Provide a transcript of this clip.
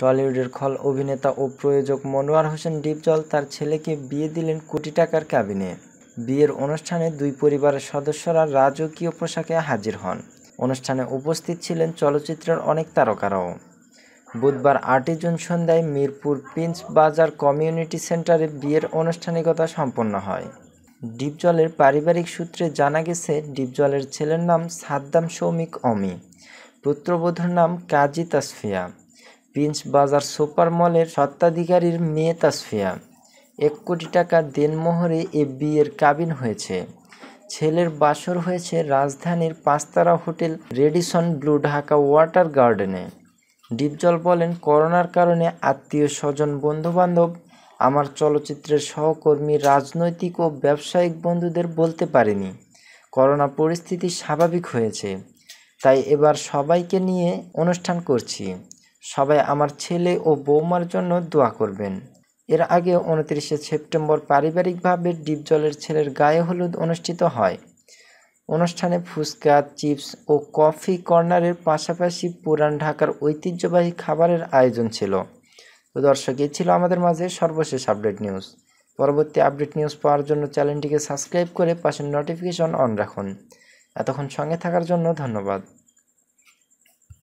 টলিউডের খল অভিনেতা ও প্রযোজক মনোয়ার হোসেন ডিপজল তার ছেলেকে বিয়ে দিলেন কোটি টাকার কাবিনে বিয়ের অনুষ্ঠানে দুই পরিবারের সদস্যরা রাজকীয় পোশাকে হাজির হন অনুষ্ঠানে উপস্থিত ছিলেন চলচ্চিত্রের অনেক তারকারাও বুধবার আটই জুন সন্ধ্যায় মিরপুর প্রিন্স বাজার কমিউনিটি সেন্টারে বিয়ের আনুষ্ঠানিকতা সম্পন্ন হয় ডিপজলের পারিবারিক সূত্রে জানা গেছে ডিপজলের ছেলের নাম সাদ্দাম সৌমিক অমি পুত্রবধূর নাম কাজী তাসফিয়া প্রিন্স বাজার সুপার মলের স্বত্বাধিকারীর মেয়ে তাসফিয়া এক কোটি টাকা দেনমোহরে এ বিয়ের কাবিন হয়েছে ছেলের বাসর হয়েছে রাজধানীর পাঁচতারা hotel Radisson Blu Dhaka water গার্ডেনে ডিপজল বলেন করোনার কারণে আত্মীয় স্বজন বন্ধুবান্ধব আমার চলচ্চিত্রের সহকর্মী রাজনৈতিক ও ব্যবসায়িক বন্ধুদের বলতে পারিনি করোনা পরিস্থিতি স্বাভাবিক হয়েছে তাই এবার সবাইকে নিয়ে অনুষ্ঠান করছি সবাই আমার ছেলে ও বৌমার জন্য দোয়া করবেন এর আগে উনত্রিশে সেপ্টেম্বর পারিবারিকভাবে ডিপজলের ছেলের গায়ে হলুদ অনুষ্ঠিত হয় অনুষ্ঠানে ফুচকা চিপস ও কফি কর্নারের পাশাপাশি পুরান ঢাকার ঐতিহ্যবাহী খাবারের আয়োজন ছিল তো দর্শক এই ছিল আমাদের মাঝে সর্বশেষ আপডেট নিউজ পরবর্তী আপডেট নিউজ পাওয়ার জন্য চ্যানেলটিকে সাবস্ক্রাইব করে পাশের নোটিফিকেশন অন রাখুন এতক্ষণ সঙ্গে থাকার জন্য ধন্যবাদ